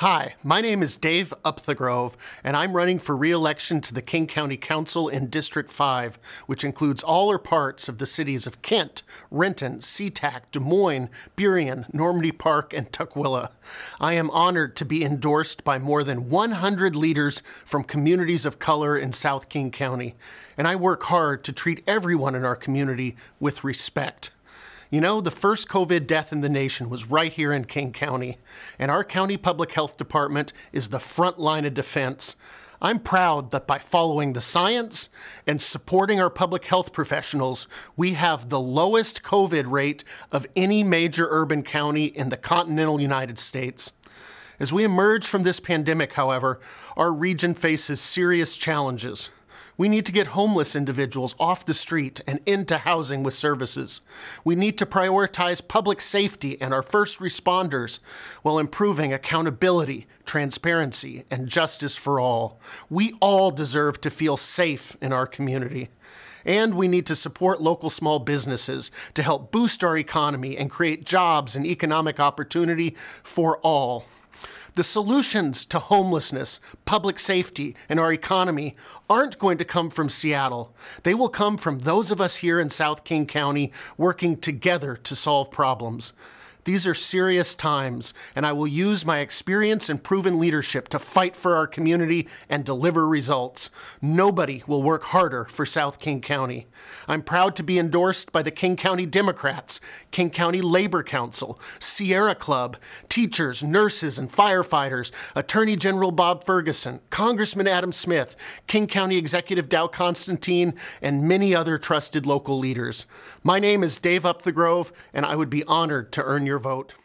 Hi, my name is Dave Upthegrove, and I'm running for re-election to the King County Council in District 5, which includes all or parts of the cities of Kent, Renton, SeaTac, Des Moines, Burien, Normandy Park, and Tukwila. I am honored to be endorsed by more than 100 leaders from communities of color in South King County, and I work hard to treat everyone in our community with respect. You know, the first COVID death in the nation was right here in King County, and our county public health department is the front line of defense. I'm proud that by following the science and supporting our public health professionals, we have the lowest COVID rate of any major urban county in the continental United States. As we emerge from this pandemic, however, our region faces serious challenges. We need to get homeless individuals off the street and into housing with services. We need to prioritize public safety and our first responders while improving accountability, transparency, and justice for all. We all deserve to feel safe in our community. And we need to support local small businesses to help boost our economy and create jobs and economic opportunity for all. The solutions to homelessness, public safety, and our economy aren't going to come from Seattle. They will come from those of us here in South King County working together to solve problems. These are serious times, and I will use my experience and proven leadership to fight for our community and deliver results. Nobody will work harder for South King County. I'm proud to be endorsed by the King County Democrats, King County Labor Council, Sierra Club, teachers, nurses, and firefighters, Attorney General Bob Ferguson, Congressman Adam Smith, King County Executive Dow Constantine, and many other trusted local leaders. My name is Dave Upthegrove, and I would be honored to earn your your vote.